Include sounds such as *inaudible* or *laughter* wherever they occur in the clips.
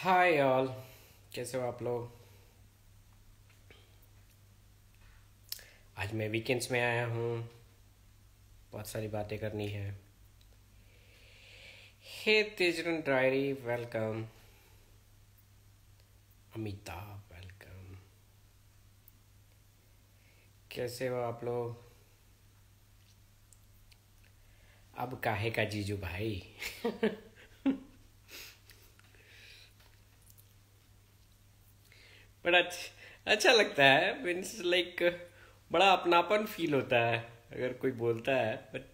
Hi all कैसे हो आप लोग आज मैं वीकेंड्स में आया हूँ बहुत सारी बातें करनी है हे तेजरन डायरी वेलकम अमिताभ वेलकम कैसे हो आप लोग अब काहे का जीजू भाई *laughs* बड़ा अच्छा लगता है मीन्स लाइक बड़ा अपनापन फील होता है अगर कोई बोलता है but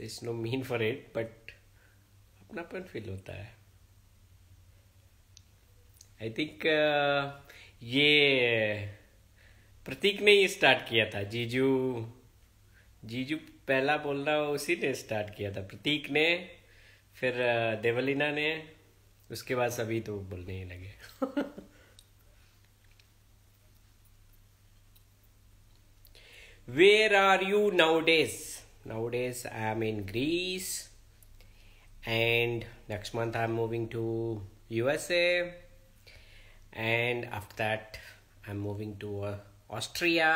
it's no mean for it but अपनापन फील होता है आई थिंक uh, ये प्रतीक ने ही स्टार्ट किया था जीजू जीजू पहला बोल रहा उसी ने स्टार्ट किया था प्रतीक ने फिर uh, देवलीना ने उसके बाद सभी तो बोलने ही लगे where are you now days now days I am in Greece and next month I am moving to U S A and after that I am moving to Austria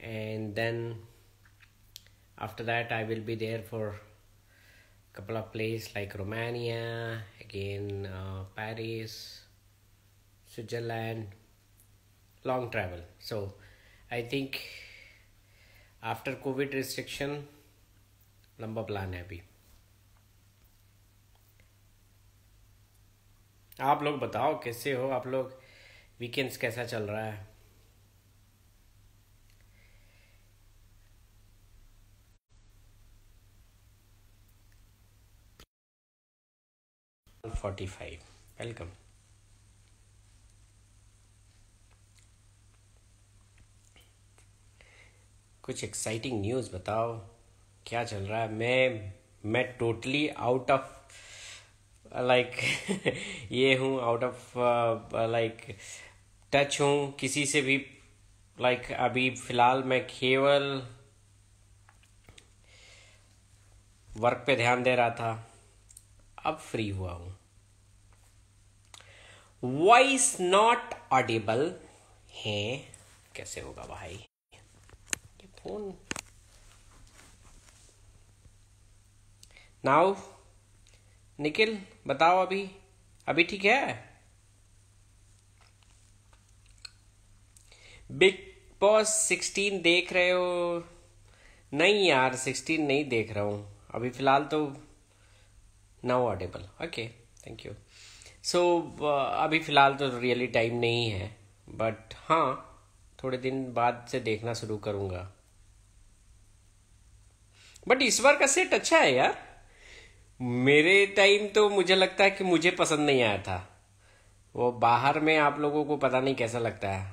and then after that I will be there for couple of places like Romania, again uh, Paris, Switzerland, long travel. So I think after COVID restriction, लंबा plan happy. आप लोग बताओ कैसे हो आप लोग weekends कैसा चल रहा है 45 welcome कुछ एक्साइटिंग न्यूज़ बताओ क्या चल रहा है मैं मैं टोटली आउट ऑफ लाइक ये हूँ आउट ऑफ लाइक टच हूँ किसी से भी लाइक like, अभी फिलहाल मैं केवल वर्क पे ध्यान दे रहा था अब फ्री हुआ हूँ वॉइस नॉट ऑडिबल है कैसे होगा भाई ये फोन नाउ निखिल बताओ अभी अभी ठीक है बिग बॉस सिक्सटीन देख रहे हो नहीं यार सिक्सटीन नहीं देख रहा हूं अभी फिलहाल तो now audible okay thank you so so, uh, अभी फ़िलहाल तो रियली टाइम नहीं है बट हाँ थोड़े दिन बाद से देखना शुरू करूंगा बट इस बार का सेट अच्छा है यार मेरे टाइम तो मुझे लगता है कि मुझे पसंद नहीं आया था वो बाहर में आप लोगों को पता नहीं कैसा लगता है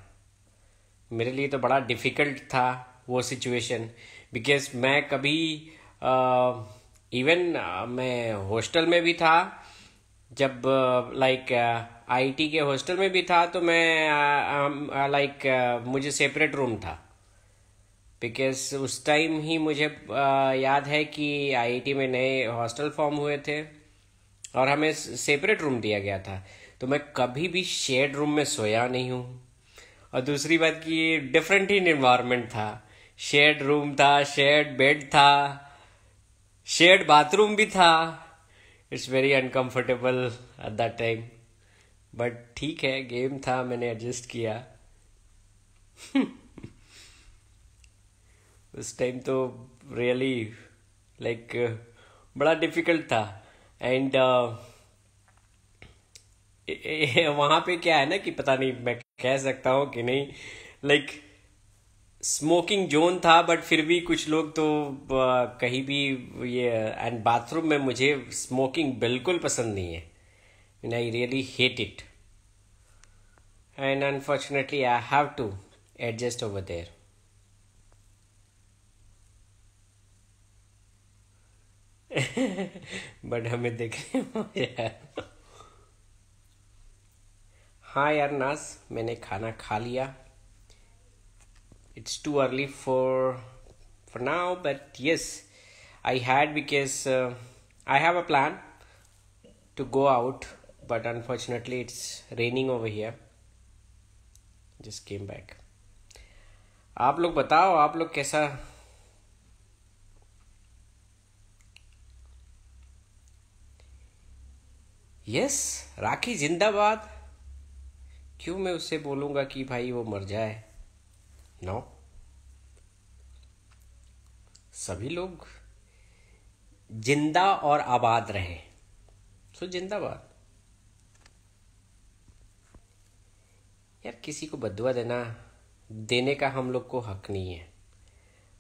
मेरे लिए तो बड़ा डिफ़िकल्ट था वो सिचुएशन बिकॉज मैं कभी इवन uh, uh, मैं हॉस्टल में भी था जब लाइक uh, आईटी uh, के हॉस्टल में भी था तो मैं लाइक uh, um, मुझे सेपरेट रूम था बिकॉज उस टाइम ही मुझे याद है कि आईटी में नए हॉस्टल फॉर्म हुए थे और हमें सेपरेट रूम दिया गया था तो मैं कभी भी शेड रूम में सोया नहीं हूँ और दूसरी बात कि डिफरेंट ही इन्वायरमेंट था शेड रूम था शेड बेड था शेड बाथरूम भी था it's very uncomfortable at that time but ठीक है गेम था मैंने एडजस्ट किया *laughs* उस टाइम तो रियली लाइक like, बड़ा डिफिकल्ट था एंड uh, *laughs* वहां पे क्या है ना कि पता नहीं मैं कह सकता हूँ कि नहीं लाइक like, स्मोकिंग जोन था बट फिर भी कुछ लोग तो कहीं भी ये एंड बाथरूम में मुझे स्मोकिंग बिल्कुल पसंद नहीं है and I really hate it and unfortunately I have to adjust over there but हमें देख हाँ यार नास मैंने खाना खा लिया it's too early for for now but yes i had because uh, i have a plan to go out but unfortunately it's raining over here just came back आप लोग बताओ आप लोग कैसा यस राखी जिंदाबाद क्यों मैं उससे बोलूंगा कि भाई वो मर जाए नौ सभी लोग जिंदा और आबाद रहे सो जिंदाबाद यार किसी को बदुआ देना देने का हम लोग को हक नहीं है आई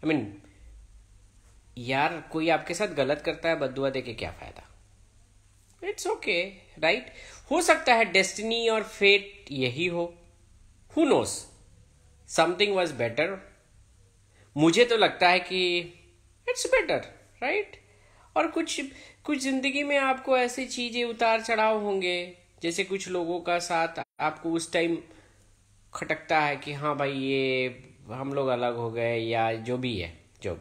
I मीन mean, यार कोई आपके साथ गलत करता है बदुआ दे के क्या फायदा इट्स ओके राइट हो सकता है डेस्टिनी और फेट यही हो who knows something was better मुझे तो लगता है कि इट्स बेटर राइट और कुछ कुछ ज़िंदगी में आपको ऐसी चीज़ें उतार चढ़ाव होंगे जैसे कुछ लोगों का साथ आपको उस टाइम खटकता है कि हाँ भाई ये हम लोग अलग हो गए या जो भी है जो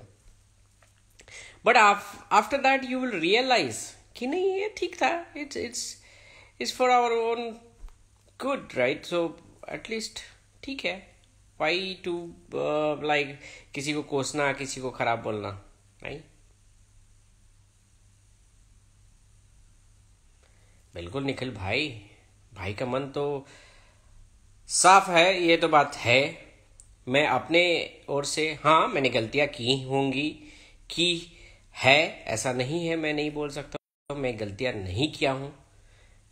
but after that you will realise कि नहीं ये ठीक था it's it's it's for our own good right so at least ठीक है वाई टू लाइक किसी को कोसना किसी को खराब बोलना नहीं बिल्कुल निखिल भाई भाई का मन तो साफ है ये तो बात है मैं अपने ओर से हाँ मैंने गलतियां की होंगी की है ऐसा नहीं है मैं नहीं बोल सकता मैं गलतियां नहीं किया हूं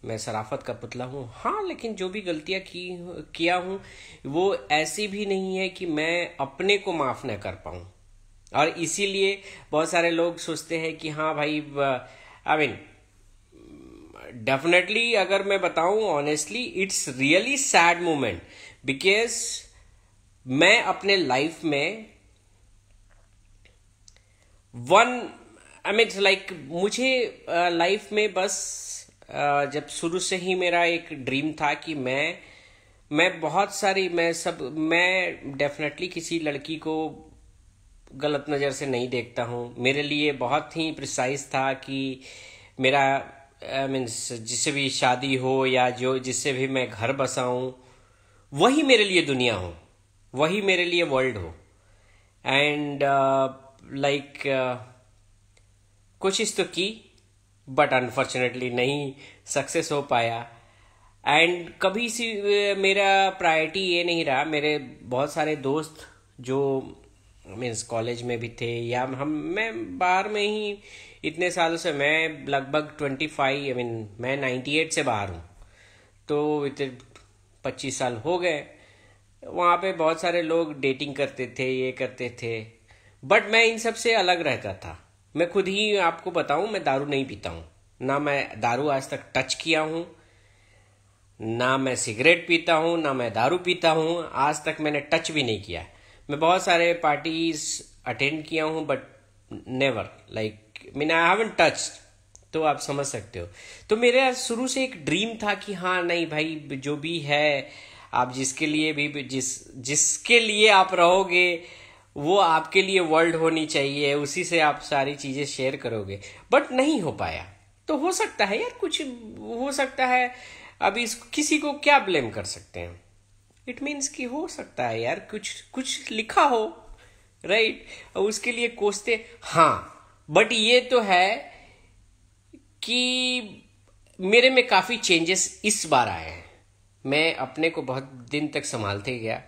मैं सराफत का पुतला हूँ हाँ लेकिन जो भी गलतियाँ की किया हूँ वो ऐसी भी नहीं है कि मैं अपने को माफ़ ना कर पाऊँ और इसीलिए बहुत सारे लोग सोचते हैं कि हाँ भाई आई मीन डेफिनेटली अगर मैं बताऊं honestly it's really sad moment because मैं अपने लाइफ में वन आई मीन लाइक मुझे लाइफ में बस जब शुरू से ही मेरा एक ड्रीम था कि मैं मैं बहुत सारी मैं सब मैं डेफिनेटली किसी लड़की को गलत नज़र से नहीं देखता हूँ मेरे लिए बहुत ही प्रिसाइज था कि मेरा आई मीन्स जिससे भी शादी हो या जो जिससे भी मैं घर बसाऊँ वही मेरे लिए दुनिया हो वही मेरे लिए वर्ल्ड हो and like uh, like, uh, कोशिश तो की बट अनफॉर्चुनेटली नहीं सक्सेस हो पाया एंड कभी सी मेरा प्रायोरिटी ये नहीं रहा मेरे बहुत सारे दोस्त जो मीन्स कॉलेज में भी थे या हम मैं बाहर में ही इतने सालों से मैं लगभग ट्वेंटी फाइव आई मीन मैं नाइन्टी एट से बाहर हूँ तो इतने पच्चीस साल हो गए वहाँ पे बहुत सारे लोग डेटिंग करते थे ये करते थे बट मैं इन सब से अलग रहता था मैं खुद ही आपको बताऊं मैं दारू नहीं पीता हूं ना मैं दारू आज तक टच किया हूं ना मैं सिगरेट पीता हूं ना मैं दारू पीता हूँ आज तक मैंने टच भी नहीं किया मैं बहुत सारे पार्टीज अटेंड किया हूं but never like mean I haven't touch तो आप समझ सकते हो तो मेरा शुरू से एक ड्रीम था कि हाँ नहीं भाई जो भी है आप जिसके लिए भी जिस जिसके लिए आप रहोगे वो आपके लिए वर्ल्ड होनी चाहिए उसी से आप सारी चीज़ें शेयर करोगे बट नहीं हो पाया तो हो सकता है यार कुछ हो सकता है अभी इस किसी को क्या ब्लेम कर सकते हैं इट मीन्स कि हो सकता है यार कुछ कुछ लिखा हो राइट right? उसके लिए कोसते हाँ बट ये तो है कि मेरे में काफ़ी चेंजेस इस बार आए हैं मैं अपने को बहुत दिन तक संभालते गया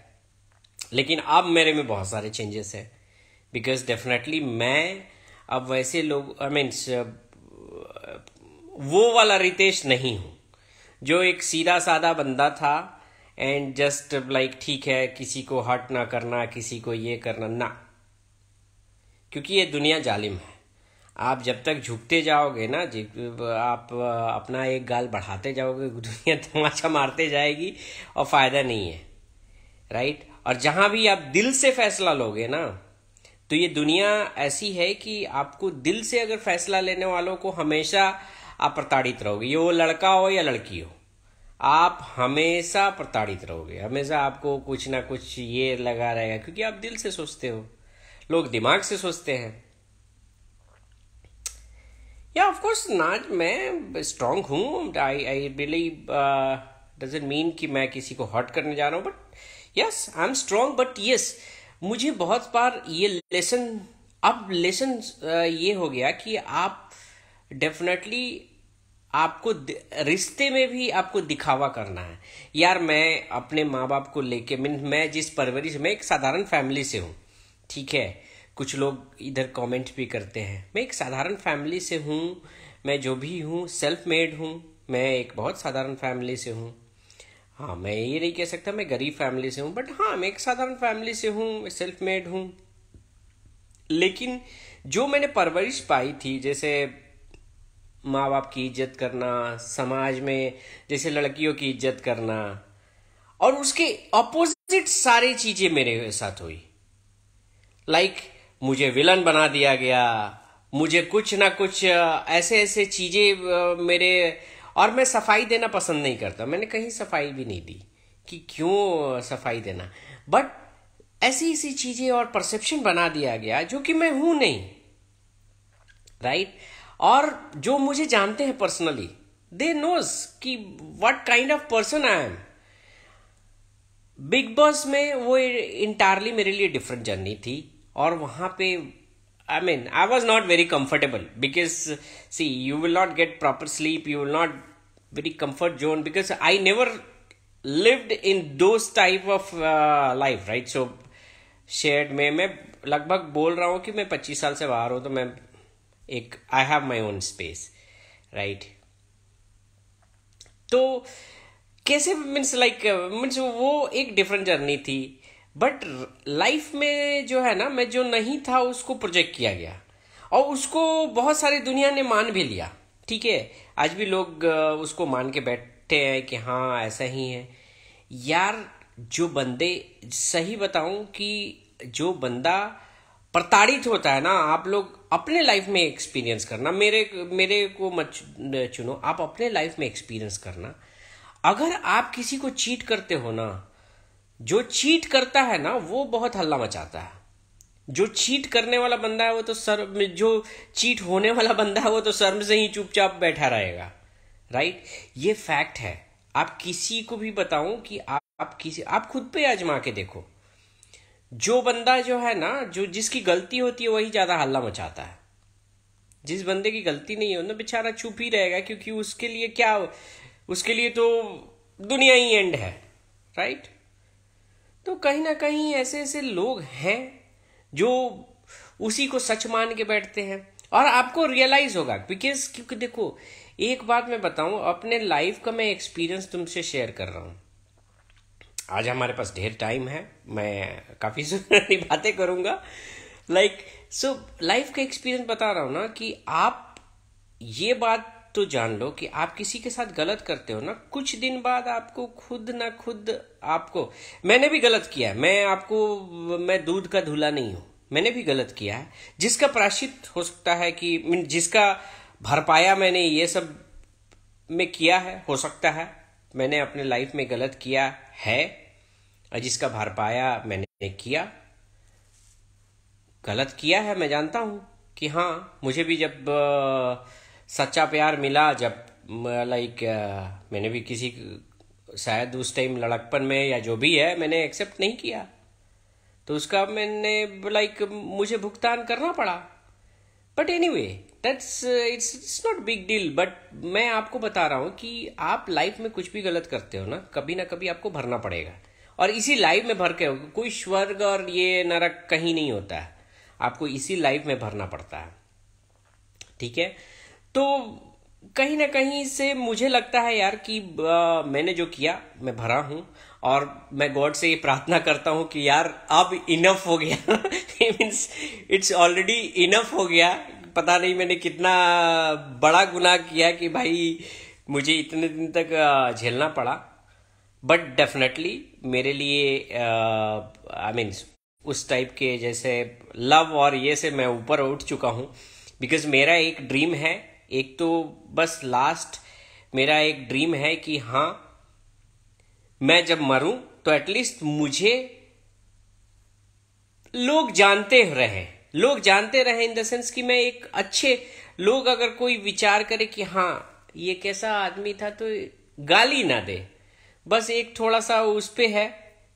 लेकिन अब मेरे में बहुत सारे चेंजेस है बिकॉज डेफिनेटली मैं अब वैसे लोग आई I mean, वो वाला रितेश नहीं हूं जो एक सीधा साधा बंदा था एंड जस्ट लाइक ठीक है किसी को हर्ट ना करना किसी को ये करना ना क्योंकि ये दुनिया जालिम है आप जब तक झुकते जाओगे ना आप अपना एक गाल बढ़ाते जाओगे दुनिया तमाचा मारते जाएगी और फायदा नहीं है राइट और जहां भी आप दिल से फैसला लोगे ना तो ये दुनिया ऐसी है कि आपको दिल से अगर फैसला लेने वालों को हमेशा आप प्रताड़ित रहोगे ये वो लड़का हो या लड़की हो आप हमेशा प्रताड़ित रहोगे हमेशा आपको कुछ ना कुछ ये लगा रहेगा क्योंकि आप दिल से सोचते हो लोग दिमाग से सोचते हैं या ऑफ कोर्स नाच मैं स्ट्रांग हूं I I believe doesn't mean कि मैं किसी को हर्ट करने जा रहा हूं but yes I am strong but yes मुझे बहुत बार ये लेसन अब लेसन ये हो गया कि आप डेफिनेटली आपको रिश्ते में भी आपको दिखावा करना है यार मैं अपने माँ बाप को लेके मीन मैं जिस परवरिश में एक साधारण फैमिली से हूँ ठीक है कुछ लोग इधर कमेंट भी करते हैं मैं एक साधारण फैमिली से हूँ मैं जो भी हूँ सेल्फ मेड हूँ मैं एक बहुत साधारण फैमिली से हूँ हाँ मैं ये नहीं कह सकता मैं गरीब फैमिली से हूँ बट हाँ मैं एक साधारण फैमिली से हूँ सेल्फ मेड हूँ लेकिन जो मैंने परवरिश पाई थी जैसे माँ बाप की इज्जत करना समाज में जैसे लड़कियों की इज्जत करना और उसके अपोजिट सारी चीजें मेरे साथ हुई लाइक like, मुझे विलन बना दिया गया मुझे कुछ ना कुछ ऐसे ऐसे चीजें मेरे और मैं सफाई देना पसंद नहीं करता मैंने कहीं सफाई भी नहीं दी कि क्यों सफाई देना बट ऐसी ऐसी चीजें और परसेप्शन बना दिया गया जो कि मैं हूं नहीं राइट right? और जो मुझे जानते हैं पर्सनली दे नोज कि what kind of person I am Bigg Boss में वो इंटायरली मेरे लिए डिफरेंट जर्नी थी और वहां पे I mean, I was not very comfortable because see, you will not get proper sleep, you will not very comfort zone because I never lived in those type of uh, life, right? So shared me, me, लगभग बोल रहा हूँ कि मैं 25 साल से बाहर हूँ तो मैं एक I have my own space right तो कैसे मीन्स लाइक मीन्स वो एक डिफरेंट जर्नी थी बट लाइफ में जो है ना मैं जो नहीं था उसको प्रोजेक्ट किया गया और उसको बहुत सारी दुनिया ने मान भी लिया ठीक है आज भी लोग उसको मान के बैठे हैं कि हाँ ऐसा ही है यार जो बंदे सही बताऊं कि जो बंदा प्रताड़ित होता है ना आप लोग अपने लाइफ में एक्सपीरियंस करना मेरे मेरे को मत चुनो आप अपने लाइफ में एक्सपीरियंस करना अगर आप किसी को चीट करते हो ना जो चीट करता है ना वो बहुत हल्ला मचाता है जो चीट करने वाला बंदा है वो तो सर जो चीट होने वाला बंदा है वो तो शर्म से ही चुपचाप बैठा रहेगा राइट ये फैक्ट है आप किसी को भी बताऊं कि आप, आप किसी आप खुद पे आजमा के देखो जो बंदा जो है ना जो जिसकी गलती होती है वही ज्यादा हल्ला मचाता है जिस बंदे की गलती नहीं है ना तो बेचारा चुप ही रहेगा क्योंकि उसके लिए क्या उसके लिए तो दुनिया ही एंड है राइट तो कहीं ना कहीं ऐसे ऐसे लोग हैं जो उसी को सच मान के बैठते हैं और आपको रियलाइज होगा बिकॉज क्योंकि देखो एक बात मैं बताऊं अपने लाइफ का मैं एक्सपीरियंस तुमसे शेयर कर रहा हूं आज हमारे पास ढेर टाइम है मैं काफ़ी *laughs* सुंदर बातें करूंगा लाइक सो लाइफ का एक्सपीरियंस बता रहा हूं ना कि आप ये बात तो जान लो कि आप किसी के साथ गलत करते हो ना कुछ दिन बाद आपको खुद ना खुद आपको मैंने भी गलत किया है मैं आपको मैं दूध का धूला नहीं हूं मैंने भी गलत किया है जिसका प्राश्चित हो सकता है कि जिसका भरपाया मैंने ये सब में किया है हो सकता है मैंने अपने लाइफ में गलत किया है और जिसका भरपाया मैंने किया गलत किया है मैं जानता हूं कि हाँ मुझे भी जब आ, सच्चा प्यार मिला जब लाइक मैंने भी किसी शायद उस टाइम लड़कपन में या जो भी है मैंने एक्सेप्ट नहीं किया तो उसका मैंने लाइक मुझे भुगतान करना पड़ा but anyway that's it's it's not big deal but मैं आपको बता रहा हूं कि आप लाइफ में कुछ भी गलत करते हो ना कभी ना कभी आपको भरना पड़ेगा और इसी लाइफ में भर के कोई स्वर्ग और ये नरक कहीं नहीं होता है आपको इसी लाइफ में भरना पड़ता है ठीक है तो कहीं ना कहीं से मुझे लगता है यार कि आ, मैंने जो किया मैं भरा हूं और मैं गॉड से ये प्रार्थना करता हूं कि यार अब इनफ हो गया मीन्स इट्स ऑलरेडी इनफ हो गया पता नहीं मैंने कितना बड़ा गुनाह किया कि भाई मुझे इतने दिन तक झेलना पड़ा बट डेफिनेटली मेरे लिए आई मीन उस टाइप के जैसे लव और ये से मैं ऊपर उठ चुका हूँ बिकॉज मेरा एक ड्रीम है एक तो बस लास्ट मेरा एक ड्रीम है कि हाँ मैं जब मरूं तो एटलीस्ट मुझे लोग जानते रहे लोग जानते रहे इन द सेंस कि मैं एक अच्छे लोग अगर कोई विचार करे कि हाँ ये कैसा आदमी था तो गाली ना दे बस एक थोड़ा सा उस पर है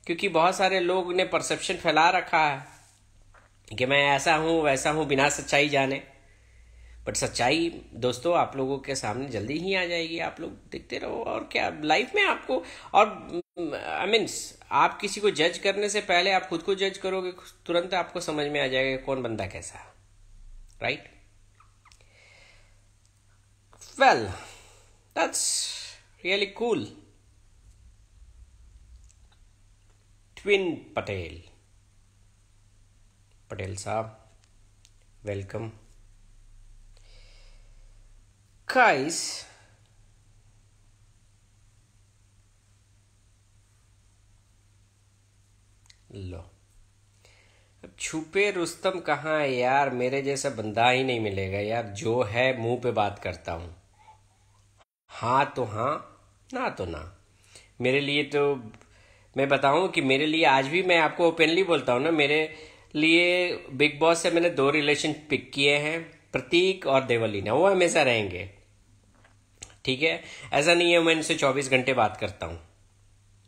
क्योंकि बहुत सारे लोग ने परसेप्शन फैला रखा है कि मैं ऐसा हूं वैसा हूं बिना सच्चाई जाने बट सच्चाई दोस्तों आप लोगों के सामने जल्दी ही आ जाएगी आप लोग देखते रहो और क्या लाइफ में आपको और आई mm, मीन आप किसी को जज करने से पहले आप खुद को जज करोगे तुरंत आपको समझ में आ जाएगा कौन बंदा कैसा right well that's really cool twin Patel Patel साहब वेलकम Guys, लो अब छुपे रुस्तम कहाँ है यार मेरे जैसा बंदा ही नहीं मिलेगा यार जो है मुंह पे बात करता हूं हाँ तो हाँ ना तो ना मेरे लिए तो मैं बताऊं कि मेरे लिए आज भी मैं आपको ओपनली बोलता हूं ना मेरे लिए बिग बॉस से मैंने दो रिलेशन पिक किए हैं प्रतीक और देवलीना वो हमेशा रहेंगे ठीक है ऐसा नहीं है मैं इनसे चौबीस घंटे बात करता हूं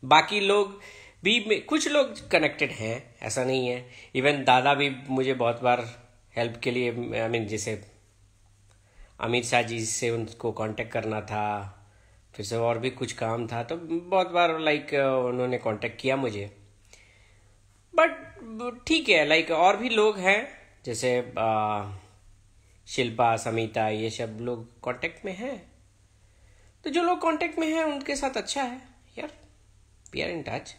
बाकी लोग भी कुछ लोग कनेक्टेड हैं ऐसा नहीं है इवन दादा भी मुझे बहुत बार हेल्प के लिए आई मीन जैसे अमित शाह जी से उनको कांटेक्ट करना था फिर से और भी कुछ काम था तो बहुत बार लाइक उन्होंने कांटेक्ट किया मुझे बट ठीक है लाइक और भी लोग हैं जैसे शिल्पा समिता ये सब लोग कांटेक्ट में हैं तो जो लोग कांटेक्ट में हैं उनके साथ अच्छा है यार वी आर इन टच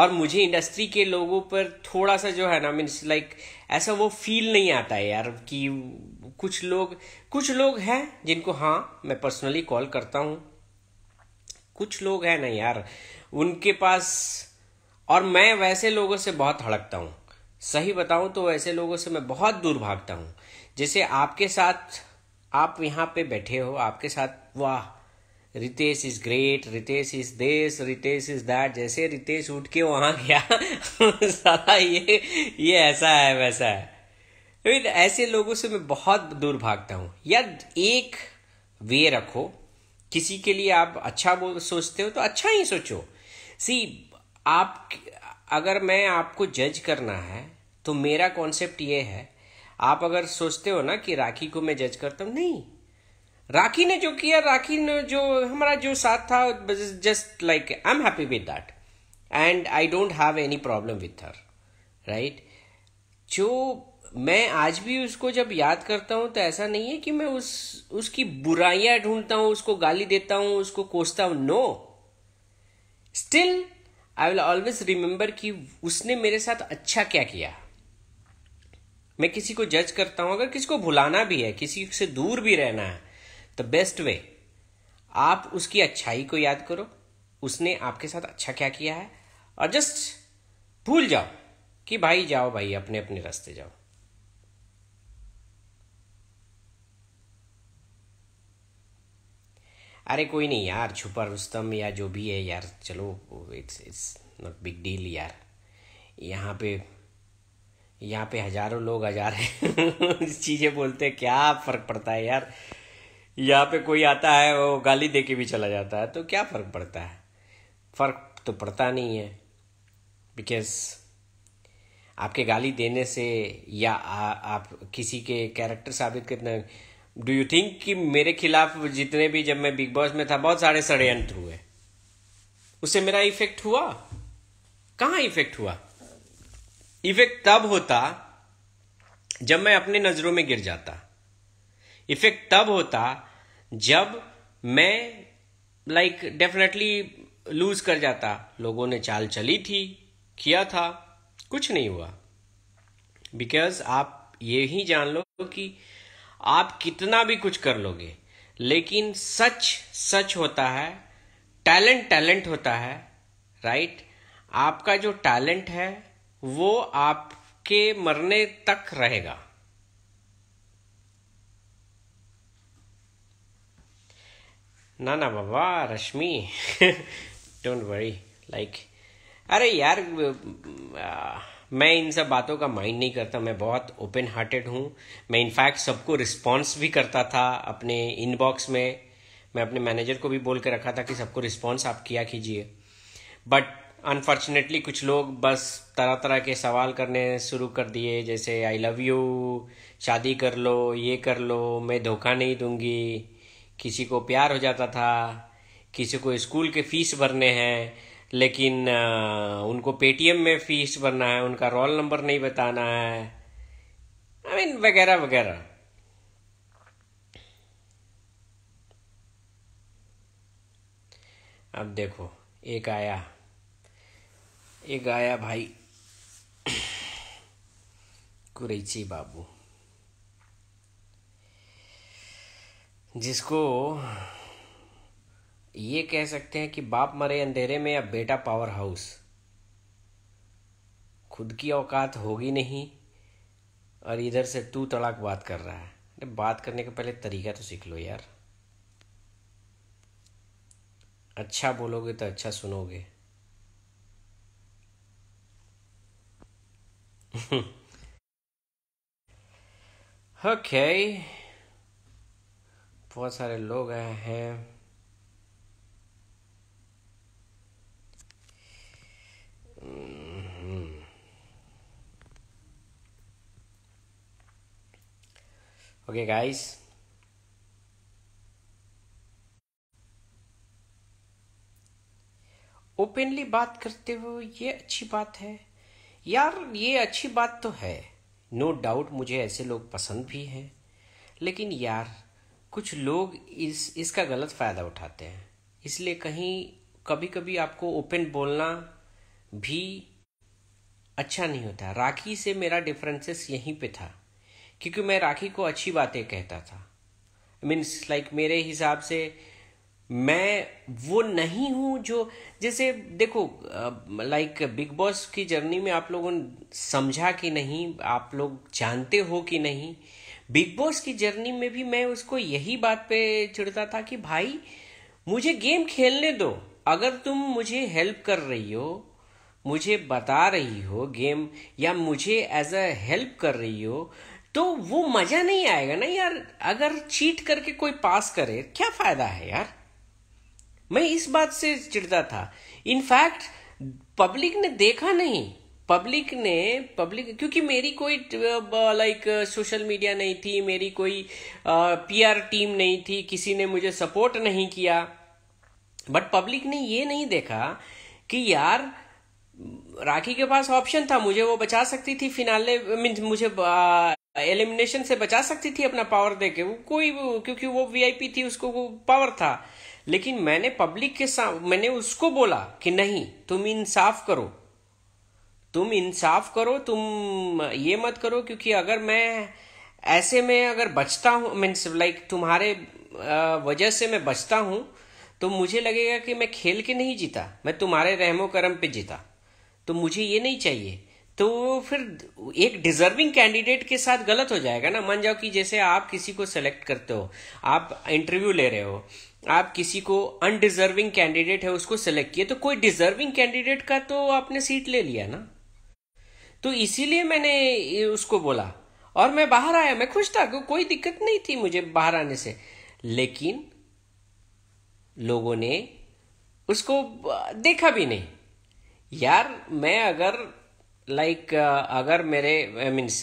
और मुझे इंडस्ट्री के लोगों पर थोड़ा सा जो है ना मीन्स लाइक ऐसा वो फील नहीं आता है यार कि कुछ लोग कुछ लोग हैं जिनको हाँ मैं पर्सनली कॉल करता हूँ कुछ लोग हैं ना यार उनके पास और मैं वैसे लोगों से बहुत हड़कता हूँ सही बताऊं तो वैसे लोगों से मैं बहुत दूर भागता हूँ जैसे आपके साथ आप यहाँ पे बैठे हो आपके साथ वाह Ritesh is great Ritesh is देश रितेश इज दैट जैसे रितेश उठ के वहां गया *laughs* सारा ये ये ऐसा है वैसा है लेकिन ऐसे लोगों से मैं बहुत दूर भागता हूं या एक वे रखो किसी के लिए आप अच्छा बोल सोचते हो तो अच्छा ही सोचो सी आप अगर मैं आपको जज करना है तो मेरा कॉन्सेप्ट ये है आप अगर सोचते हो ना कि राखी को मैं जज करता हूँ नहीं राखी ने जो किया राखी ने जो हमारा जो साथ था just like I am happy with that and I don't have any problem with her right जो मैं आज भी उसको जब याद करता हूं तो ऐसा नहीं है कि मैं उस उसकी बुराइयां ढूंढता हूं उसको गाली देता हूं उसको कोसता हूं no still I will always remember कि उसने मेरे साथ अच्छा क्या किया मैं किसी को जज करता हूं अगर किसी को भुलाना भी है किसी से दूर भी रहना है द बेस्ट वे आप उसकी अच्छाई को याद करो उसने आपके साथ अच्छा क्या किया है और जस्ट भूल जाओ कि भाई जाओ भाई अपने अपने रास्ते जाओ अरे कोई नहीं यार छुपा रुस्तम या जो भी है यार चलो it's it's not big deal यार यहाँ पे यहाँ पे हजारों लोग हजार हैं *laughs* चीज़ें बोलते क्या फ़र्क पड़ता है यार यहाँ पे कोई आता है वो गाली दे के भी चला जाता है तो क्या फ़र्क पड़ता है फ़र्क तो पड़ता नहीं है बिकॉज आपके गाली देने से या आ, आप किसी के कैरेक्टर साबित करना डू यू थिंक कि मेरे खिलाफ जितने भी जब मैं बिग बॉस में था बहुत सारे षडयंत्र हुए उससे मेरा इफेक्ट हुआ कहाँ इफेक्ट हुआ इफेक्ट तब होता जब मैं अपने नजरों में गिर जाता इफेक्ट तब होता जब मैं लाइक डेफिनेटली लूज कर जाता लोगों ने चाल चली थी किया था कुछ नहीं हुआ बिकॉज आप ये ही जान लो कि आप कितना भी कुछ कर लोगे लेकिन सच सच होता है टैलेंट टैलेंट होता है राइट आपका जो टैलेंट है वो आपके मरने तक रहेगा ना ना बाबा रश्मि डोंट वरी लाइक अरे यार मैं इन सब बातों का माइंड नहीं करता मैं बहुत ओपन हार्टेड हूँ मैं इनफैक्ट सबको रिस्पॉन्स भी करता था अपने इनबॉक्स में मैं अपने मैनेजर को भी बोल के रखा था कि सबको रिस्पॉन्स आप किया कीजिए बट अनफॉर्चुनेटली कुछ लोग बस तरह तरह के सवाल करने शुरू कर दिए जैसे आई लव यू शादी कर लो ये कर लो मैं धोखा नहीं दूंगी किसी को प्यार हो जाता था किसी को स्कूल के फीस भरने हैं लेकिन उनको पेटीएम में फीस भरना है उनका रोल नंबर नहीं बताना है आई मीन वगैरह वगैरह अब देखो एक आया एक आया भाई *coughs* कुरैची बाबू जिसको ये कह सकते हैं कि बाप मरे अंधेरे में अब बेटा पावर हाउस खुद की औकात होगी नहीं और इधर से तू तड़ाक बात कर रहा है बात करने का पहले तरीका तो सीख लो यार अच्छा बोलोगे तो अच्छा सुनोगे *laughs* okay बहुत सारे लोग आए हैं ओके गाइस ओपनली बात करते हो ये अच्छी बात है यार ये अच्छी बात तो है नो no डाउट मुझे ऐसे लोग पसंद भी हैं लेकिन यार कुछ लोग इस इसका गलत फ़ायदा उठाते हैं इसलिए कहीं कभी कभी आपको ओपन बोलना भी अच्छा नहीं होता राखी से मेरा डिफरेंसेस यहीं पे था क्योंकि मैं राखी को अच्छी बातें कहता था मीन्स लाइक like, मेरे हिसाब से मैं वो नहीं हूँ जो जैसे देखो लाइक बिग बॉस की जर्नी में आप लोगों ने समझा कि नहीं आप लोग जानते हो कि नहीं बिग बॉस की जर्नी में भी मैं उसको यही बात पे चिड़ता था कि भाई मुझे गेम खेलने दो अगर तुम मुझे हेल्प कर रही हो मुझे बता रही हो गेम या मुझे एज अ हेल्प कर रही हो तो वो मजा नहीं आएगा ना यार अगर चीट करके कोई पास करे क्या फायदा है यार मैं इस बात से चिड़ता था इनफैक्ट पब्लिक ने देखा नहीं पब्लिक ने पब्लिक क्योंकि मेरी कोई लाइक सोशल मीडिया नहीं थी मेरी कोई पीआर टीम नहीं थी किसी ने मुझे सपोर्ट नहीं किया बट पब्लिक ने ये नहीं देखा कि यार राखी के पास ऑप्शन था मुझे वो बचा सकती थी फिनाले मीन्स मुझे एलिमिनेशन से बचा सकती थी अपना पावर दे के वो कोई क्योंकि वो वीआईपी थी उसको वो पावर था लेकिन मैंने पब्लिक के साथ मैंने उसको बोला कि नहीं तुम इंसाफ करो तुम इंसाफ करो तुम ये मत करो क्योंकि अगर मैं ऐसे में अगर बचता हूँ मीन्स लाइक तुम्हारे वजह से मैं बचता हूँ तो मुझे लगेगा कि मैं खेल के नहीं जीता मैं तुम्हारे रहमो करम पे जीता तो मुझे ये नहीं चाहिए तो फिर एक डिजर्विंग कैंडिडेट के साथ गलत हो जाएगा ना मान जाओ कि जैसे आप किसी को सेलेक्ट करते हो आप इंटरव्यू ले रहे हो आप किसी को अनडिजर्विंग कैंडिडेट है उसको सेलेक्ट किए तो कोई डिजर्विंग कैंडिडेट का तो आपने सीट ले लिया ना तो इसीलिए मैंने उसको बोला और मैं बाहर आया मैं खुश था को, कोई दिक्कत नहीं थी मुझे बाहर आने से लेकिन लोगों ने उसको देखा भी नहीं यार मैं अगर लाइक अगर मेरे आई मीन्स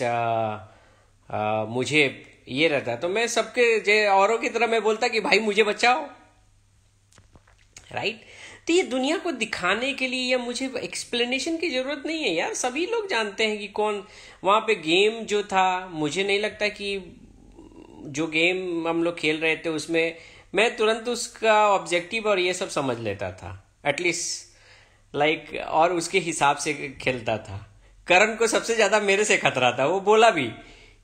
मुझे ये रहता तो मैं सबके जे औरों की तरह मैं बोलता कि भाई मुझे बचाओ राइट right? तो ये दुनिया को दिखाने के लिए या मुझे एक्सप्लेनेशन की ज़रूरत नहीं है यार सभी लोग जानते हैं कि कौन वहाँ पे गेम जो था मुझे नहीं लगता कि जो गेम हम लोग खेल रहे थे उसमें मैं तुरंत उसका ऑब्जेक्टिव और ये सब समझ लेता था एटलीस्ट लाइक like, और उसके हिसाब से खेलता था करण को सबसे ज़्यादा मेरे से खतरा था वो बोला भी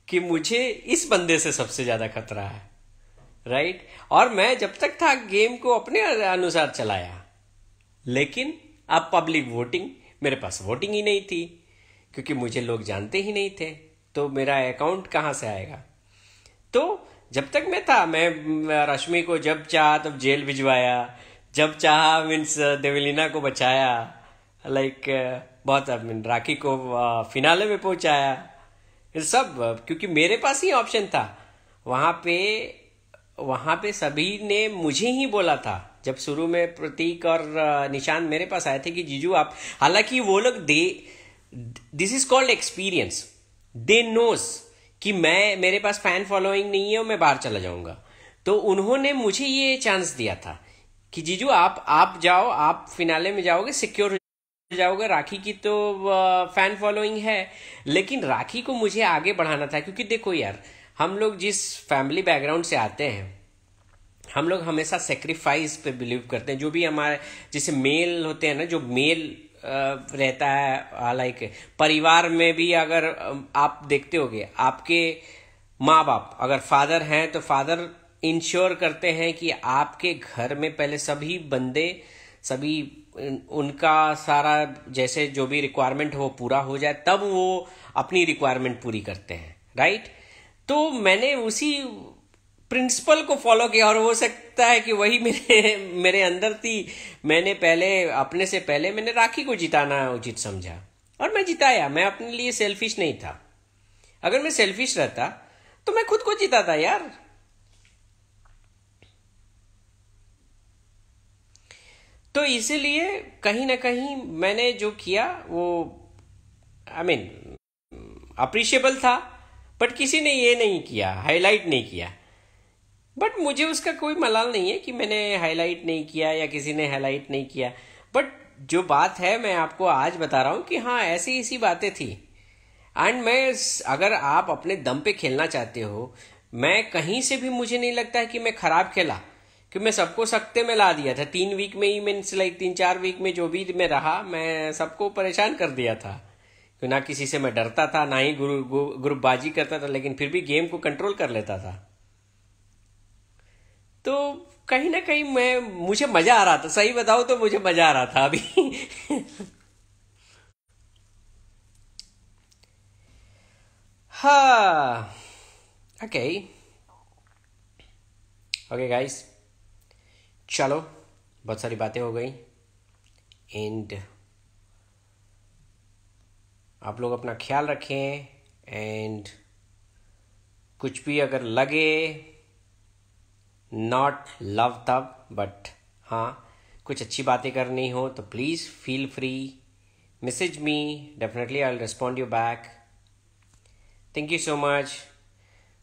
कि मुझे इस बंदे से सबसे ज़्यादा खतरा है राइट right? और मैं जब तक था गेम को अपने अनुसार चलाया लेकिन अब पब्लिक वोटिंग मेरे पास वोटिंग ही नहीं थी क्योंकि मुझे लोग जानते ही नहीं थे तो मेरा अकाउंट कहाँ से आएगा तो जब तक मैं था मैं रश्मि को जब चाह तब जेल भिजवाया जब चाह मीन्स देवलीना को बचाया लाइक बहुत राखी को फिनाले में पहुंचाया सब क्योंकि मेरे पास ही ऑप्शन था वहां पे वहां पे सभी ने मुझे ही बोला था जब शुरू में प्रतीक और निशान मेरे पास आए थे कि जीजू आप हालांकि वो लोग they this is called experience they knows कि मैं मेरे पास फैन फॉलोइंग नहीं है और मैं बाहर चला जाऊंगा तो उन्होंने मुझे ये चांस दिया था कि जीजू आप आप जाओ आप फिनाले में जाओगे सिक्योर जाओगे राखी की तो फैन फॉलोइंग है लेकिन राखी को मुझे आगे बढ़ाना था क्योंकि देखो यार हम लोग जिस फैमिली बैकग्राउंड से आते हैं हम लोग हमेशा सेक्रीफाइस पे बिलीव करते हैं जो भी हमारे जैसे मेल होते हैं ना जो मेल रहता है लाइक परिवार में भी अगर आप देखते होगे आपके माँ बाप अगर फादर हैं तो फादर इंश्योर करते हैं कि आपके घर में पहले सभी बंदे सभी उनका सारा जैसे जो भी रिक्वायरमेंट हो पूरा हो जाए तब वो अपनी रिक्वायरमेंट पूरी करते हैं राइट तो मैंने उसी प्रिंसिपल को फॉलो किया और हो सकता है कि वही मेरे मेरे अंदर थी मैंने पहले अपने से पहले मैंने राखी को जिताना उचित समझा और मैं जिताया मैं अपने लिए सेल्फिश नहीं था अगर मैं सेल्फिश रहता तो मैं खुद को जिताता यार तो इसीलिए कहीं ना कहीं मैंने जो किया वो आई मीन अप्रिशिएबल था बट किसी ने ये नहीं किया हाईलाइट नहीं किया बट मुझे उसका कोई मलाल नहीं है कि मैंने हाईलाइट नहीं किया या किसी ने हाईलाइट नहीं किया बट जो बात है मैं आपको आज बता रहा हूं कि हाँ ऐसी ऐसी बातें थी एंड मैं अगर आप अपने दम पे खेलना चाहते हो मैं कहीं से भी मुझे नहीं लगता है कि मैं खराब खेला कि मैं सबको सख्ते में ला दिया था तीन वीक में ही मीन्स लाइक तीन चार वीक में जो भी मैं रहा मैं सबको परेशान कर दिया था कि ना किसी से मैं डरता था ना ही ग्रुपबाजी गुरु, गुरु, करता था लेकिन फिर भी गेम को कंट्रोल कर लेता था तो कहीं ना कहीं मैं मुझे मजा आ रहा था सही बताओ तो मुझे मजा आ रहा था अभी हाँ ओके ओके गाइस चलो बहुत सारी बातें हो गई एंड आप लोग अपना ख्याल रखें एंड कुछ भी अगर लगे नॉट लव तब बट हाँ कुछ अच्छी बातें करनी हो तो please feel free message me definitely I respond you back thank you so much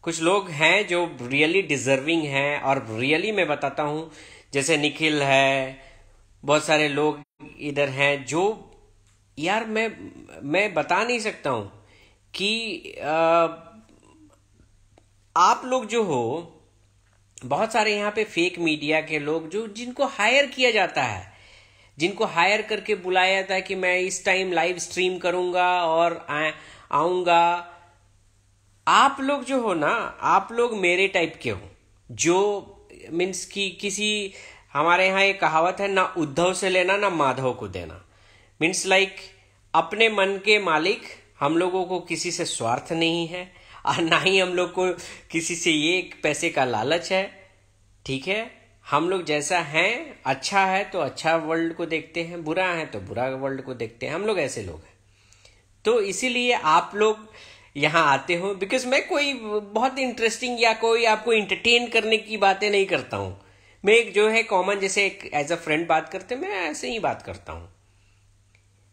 कुछ लोग हैं जो रियली डिजर्विंग हैं और रियली मैं बताता हूँ जैसे निखिल है बहुत सारे लोग इधर हैं जो यार मैं मैं बता नहीं सकता हूँ कि आ, आप लोग जो हो बहुत सारे यहाँ पे फेक मीडिया के लोग जो जिनको हायर किया जाता है जिनको हायर करके बुलाया जाता है कि मैं इस टाइम लाइव स्ट्रीम करूंगा और आऊंगा आप लोग जो हो ना आप लोग मेरे टाइप के हो जो मीन्स की किसी हमारे यहाँ ये कहावत है ना उद्धव से लेना ना माधव को देना मीन्स लाइक like, अपने मन के मालिक हम लोगों को किसी से स्वार्थ नहीं है और ना ही हम लोग को किसी से ये पैसे का लालच है ठीक है हम लोग जैसा हैं अच्छा है तो अच्छा वर्ल्ड को देखते हैं बुरा है तो बुरा वर्ल्ड को देखते हैं हम लोग ऐसे लोग हैं तो इसीलिए आप लोग यहाँ आते हो बिकॉज मैं कोई बहुत इंटरेस्टिंग या कोई आपको इंटरटेन करने की बातें नहीं करता हूँ मैं एक जो है कॉमन जैसे एक एज अ फ्रेंड बात करते मैं ऐसे ही बात करता हूँ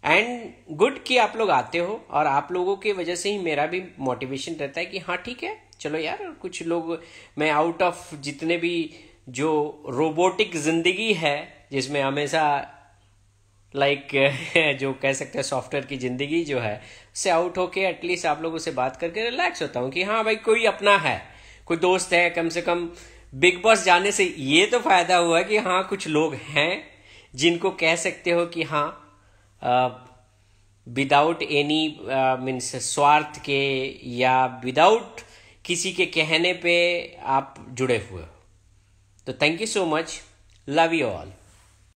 एंड गुड कि आप लोग आते हो और आप लोगों की वजह से ही मेरा भी मोटिवेशन रहता है कि हाँ ठीक है चलो यार कुछ लोग मैं आउट ऑफ जितने भी जो रोबोटिक जिंदगी है जिसमें हमेशा लाइक like, *laughs* जो कह सकते हैं सॉफ्टवेयर की जिंदगी जो है उससे आउट होके एटलीस्ट आप लोगों से बात करके रिलैक्स होता हूँ कि हाँ भाई कोई अपना है कोई दोस्त है कम से कम बिग बॉस जाने से ये तो फायदा हुआ कि हाँ कुछ लोग हैं जिनको कह सकते हो कि हाँ विदाउट एनी मीन्स स्वार्थ के या विदाउट किसी के कहने पे आप जुड़े हुए हो तो thank you so much love you all